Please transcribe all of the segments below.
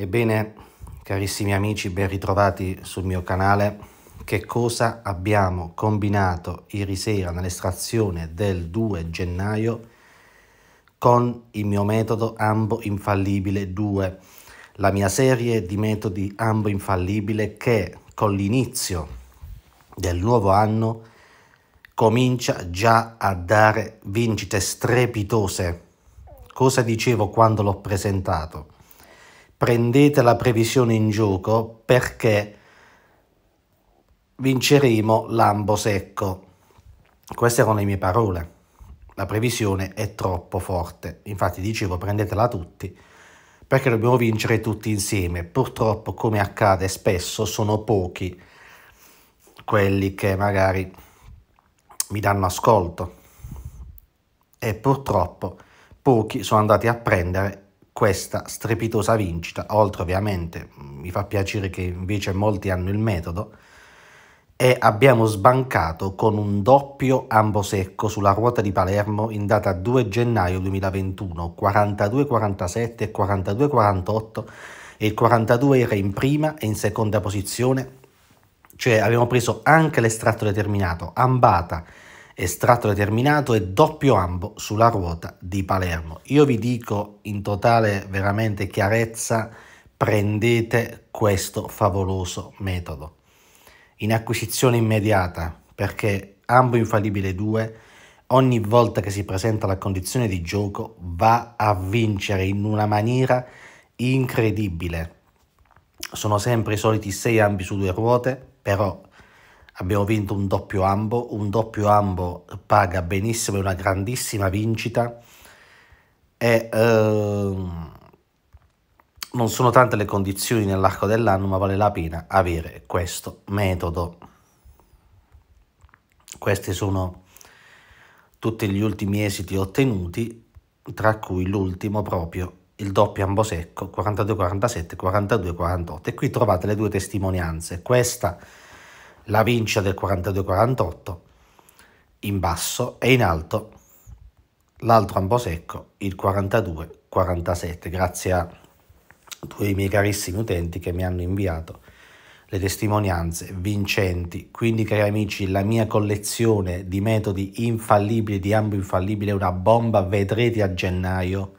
Ebbene, carissimi amici, ben ritrovati sul mio canale. Che cosa abbiamo combinato ieri sera nell'estrazione del 2 gennaio con il mio metodo Ambo Infallibile 2, la mia serie di metodi Ambo Infallibile che con l'inizio del nuovo anno comincia già a dare vincite strepitose. Cosa dicevo quando l'ho presentato? prendete la previsione in gioco perché vinceremo l'ambo secco. Queste erano le mie parole. La previsione è troppo forte. Infatti dicevo prendetela tutti perché dobbiamo vincere tutti insieme. Purtroppo, come accade spesso, sono pochi quelli che magari mi danno ascolto e purtroppo pochi sono andati a prendere questa strepitosa vincita, oltre ovviamente mm, mi fa piacere che invece molti hanno il metodo, e abbiamo sbancato con un doppio ambo secco sulla ruota di Palermo in data 2 gennaio 2021, 42-47 e 42-48 e il 42 era in prima e in seconda posizione, cioè abbiamo preso anche l'estratto determinato, ambata, estratto determinato e doppio ambo sulla ruota di Palermo. Io vi dico in totale veramente chiarezza, prendete questo favoloso metodo. In acquisizione immediata, perché ambo infallibile 2 ogni volta che si presenta la condizione di gioco va a vincere in una maniera incredibile. Sono sempre i soliti 6 ambi su due ruote, però abbiamo vinto un doppio ambo, un doppio ambo paga benissimo, è una grandissima vincita e ehm, non sono tante le condizioni nell'arco dell'anno ma vale la pena avere questo metodo. Questi sono tutti gli ultimi esiti ottenuti, tra cui l'ultimo proprio il doppio ambo secco 42-47, 42-48 e qui trovate le due testimonianze. Questa è la vincia del 42-48 in basso e in alto l'altro ambosecco il 42-47 grazie a due miei carissimi utenti che mi hanno inviato le testimonianze vincenti quindi cari amici la mia collezione di metodi infallibili di ambo infallibile è una bomba vedrete a gennaio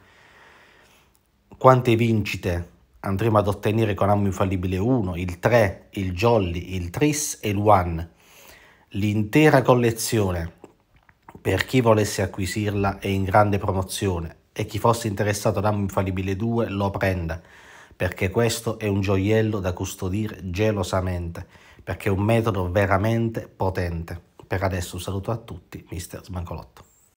quante vincite andremo ad ottenere con ammo infallibile 1, il 3, il jolly, il tris e il one. L'intera collezione, per chi volesse acquisirla, è in grande promozione e chi fosse interessato ad ammo infallibile 2 lo prenda, perché questo è un gioiello da custodire gelosamente, perché è un metodo veramente potente. Per adesso un saluto a tutti, Mr. Smancolotto.